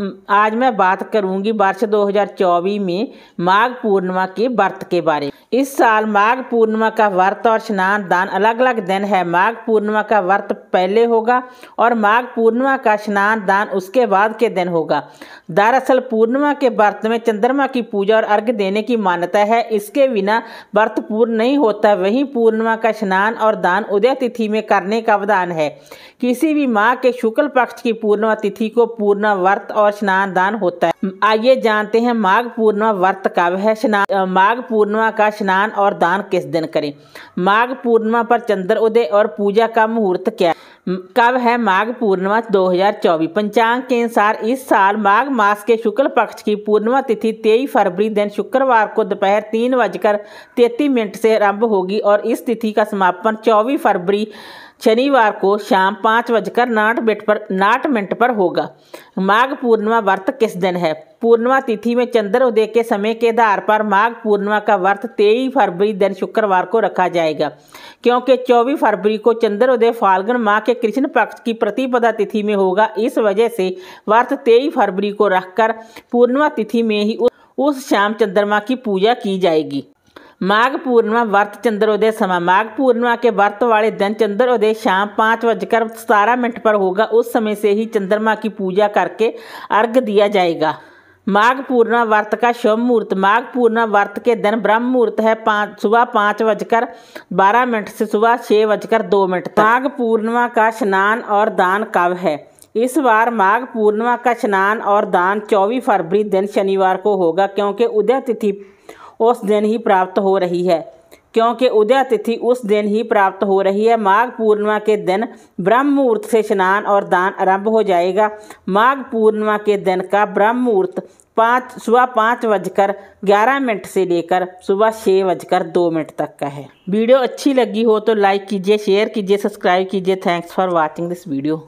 आज मैं बात करूंगी वर्ष 2024 में माघ पूर्णिमा के व्रत के बारे में इस साल माघ पूर्णिमा का व्रत और स्नान दान अलग अलग दिन है माघ पूर्णिमा का व्रत पहले होगा और माघ पूर्णिमा का स्नान दान उसके बाद के दिन होगा दरअसल पूर्णिमा के व्रत में चंद्रमा की पूजा और अर्घ देने की मान्यता है इसके बिना व्रत पूर्ण नहीं होता वहीं पूर्णिमा का स्नान और दान उदय तिथि में करने का अवधान है किसी भी माह के शुक्ल पक्ष की पूर्णिमा तिथि को पूर्णिमा व्रत और स्नान दान होता है आइए जानते हैं माघ पूर्णिमा व्रत कब है स्नान माघ पूर्णिमा का स्नान और दान किस दिन करें माघ पूर्णिमा पर चंद्र उदय और पूजा का मुहूर्त क्या कब है माघ पूर्णिमा 2024 पंचांग के अनुसार इस साल माघ मास के शुक्ल पक्ष की पूर्णिमा तिथि तेईस फरवरी दिन शुक्रवार को दोपहर तीन बजकर तैतीस मिनट से आरंभ होगी और इस तिथि का समापन चौबीस फरवरी शनिवार को शाम पाँच बजकर नाट मिनट पर नाट मिनट पर होगा माघ पूर्णिमा व्रत किस दिन है पूर्णिमा तिथि में चंद्रोदय के समय के आधार पर माघ पूर्णिमा का व्रत तेईस फरवरी दिन शुक्रवार को रखा जाएगा क्योंकि चौबीस फरवरी को चंद्रोदय फाल्गुन माह के कृष्ण पक्ष की प्रतिपदा तिथि में होगा इस वजह से व्रत तेईस फरवरी को रखकर पूर्णिमा तिथि में ही उस शाम चंद्रमा की पूजा की जाएगी माघ पूर्णिमा वर्त चंद्रोदय समय माघ पूर्णिमा के वर्त वाले दिन चंद्रोदय शाम पाँच बजकर सतारह मिनट पर होगा उस समय से ही चंद्रमा की पूजा करके अर्घ दिया जाएगा माघ पूर्णिमा व्रत का शुभ मुहूर्त माघ पूर्णिमा व्रत के दिन ब्रह्म मुहूर्त है पाँच सुबह पाँच बजकर बारह मिनट से सुबह छः बजकर दो मिनट माघ पूर्णिमा का स्नान और दान कब है इस बार माघ पूर्णिमा का स्नान और दान चौबीस फरवरी दिन शनिवार को होगा क्योंकि उदय तिथि उस दिन ही प्राप्त हो रही है क्योंकि उदय तिथि उस दिन ही प्राप्त हो रही है माघ पूर्णिमा के दिन ब्रह्म मुहूर्त से स्नान और दान आरंभ हो जाएगा माघ पूर्णिमा के दिन का ब्रह्म मुहूर्त पाँच सुबह पाँच बजकर ग्यारह मिनट से लेकर सुबह छः बजकर दो मिनट तक का है वीडियो अच्छी लगी हो तो लाइक कीजिए शेयर कीजिए सब्सक्राइब कीजिए thanks for watching this video